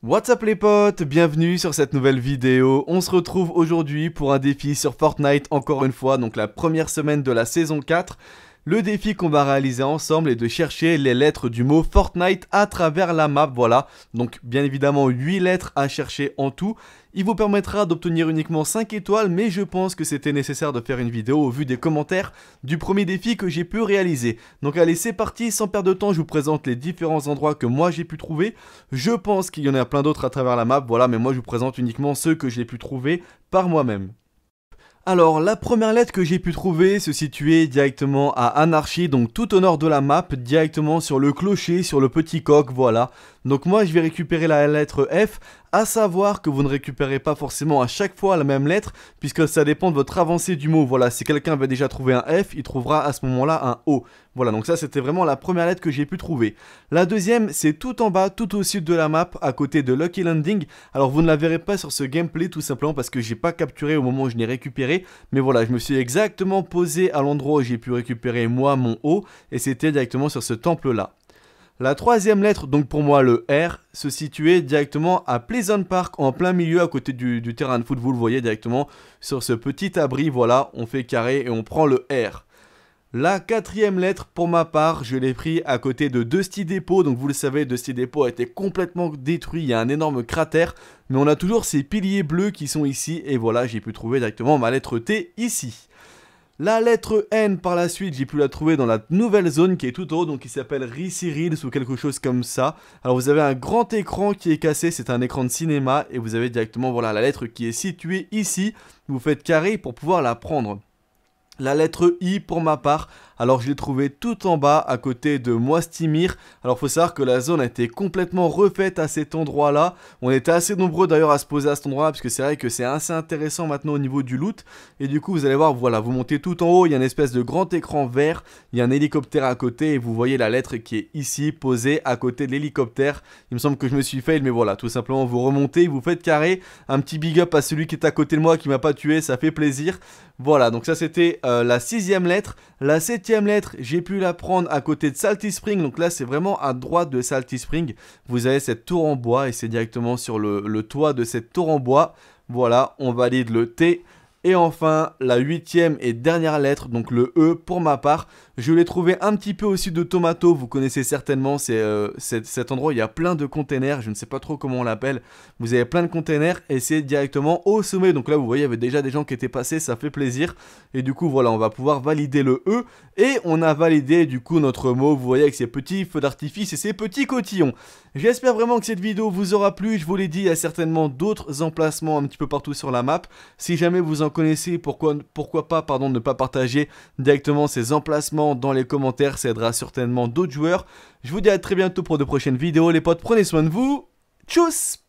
What's up les potes, bienvenue sur cette nouvelle vidéo. On se retrouve aujourd'hui pour un défi sur Fortnite encore une fois, donc la première semaine de la saison 4. Le défi qu'on va réaliser ensemble est de chercher les lettres du mot Fortnite à travers la map, voilà. Donc bien évidemment 8 lettres à chercher en tout. Il vous permettra d'obtenir uniquement 5 étoiles, mais je pense que c'était nécessaire de faire une vidéo au vu des commentaires du premier défi que j'ai pu réaliser. Donc allez, c'est parti, sans perdre de temps, je vous présente les différents endroits que moi j'ai pu trouver. Je pense qu'il y en a plein d'autres à travers la map, voilà, mais moi je vous présente uniquement ceux que j'ai pu trouver par moi-même. Alors, la première lettre que j'ai pu trouver se situait directement à Anarchie, donc tout au nord de la map, directement sur le clocher, sur le petit coq, voilà. Donc moi je vais récupérer la lettre F, à savoir que vous ne récupérez pas forcément à chaque fois la même lettre, puisque ça dépend de votre avancée du mot. Voilà, si quelqu'un avait déjà trouvé un F, il trouvera à ce moment-là un O. Voilà, donc ça c'était vraiment la première lettre que j'ai pu trouver. La deuxième, c'est tout en bas, tout au sud de la map, à côté de Lucky Landing. Alors vous ne la verrez pas sur ce gameplay tout simplement parce que j'ai pas capturé au moment où je l'ai récupéré. Mais voilà, je me suis exactement posé à l'endroit où j'ai pu récupérer moi mon O, et c'était directement sur ce temple-là. La troisième lettre, donc pour moi le R, se situait directement à Pleasant Park, en plein milieu à côté du, terrain de foot. Vous le voyez directement sur ce petit abri. Voilà, on fait carré et on prend le R. La quatrième lettre, pour ma part, je l'ai pris à côté de Dusty Depot. Donc vous le savez, Dusty Depot a été complètement détruit. Il y a un énorme cratère. Mais on a toujours ces piliers bleus qui sont ici. Et voilà, j'ai pu trouver directement ma lettre T ici. La lettre N par la suite, j'ai pu la trouver dans la nouvelle zone qui est tout haut, donc qui s'appelle Riciril ou quelque chose comme ça. Alors vous avez un grand écran qui est cassé, c'est un écran de cinéma, et vous avez directement voilà la lettre qui est située ici. Vous faites carré pour pouvoir la prendre. La lettre I pour ma part, alors je l'ai trouvé tout en bas à côté de Moistimir. Alors faut savoir que la zone a été complètement refaite à cet endroit là. On était assez nombreux d'ailleurs à se poser à cet endroit là parce que c'est vrai que c'est assez intéressant maintenant au niveau du loot. Et du coup vous allez voir, voilà, vous montez tout en haut, il y a une espèce de grand écran vert, il y a un hélicoptère à côté et vous voyez la lettre qui est ici posée à côté de l'hélicoptère. Il me semble que je me suis fail mais voilà, tout simplement vous remontez, vous faites carré. Un petit big up à celui qui est à côté de moi qui m'a pas tué, ça fait plaisir. Voilà, donc ça c'était... Euh, la sixième lettre. La septième lettre, j'ai pu la prendre à côté de Salty Spring. Donc là, c'est vraiment à droite de Salty Spring. Vous avez cette tour en bois et c'est directement sur le, le toit de cette tour en bois. Voilà, on valide le T. Et enfin, la huitième et dernière lettre, donc le E pour ma part, je l'ai trouvé un petit peu aussi de tomato, vous connaissez certainement c'est euh, cet endroit, il y a plein de containers, je ne sais pas trop comment on l'appelle, vous avez plein de containers et c'est directement au sommet, donc là vous voyez il y avait déjà des gens qui étaient passés, ça fait plaisir, et du coup voilà on va pouvoir valider le E, et on a validé du coup notre mot, vous voyez avec ces petits feux d'artifice et ces petits cotillons. J'espère vraiment que cette vidéo vous aura plu, je vous l'ai dit, il y a certainement d'autres emplacements un petit peu partout sur la map, si jamais vous en connaissez, pourquoi, pourquoi pas pardon, ne pas partager directement ces emplacements dans les commentaires, ça aidera certainement d'autres joueurs. Je vous dis à très bientôt pour de prochaines vidéos les potes, prenez soin de vous, tchuss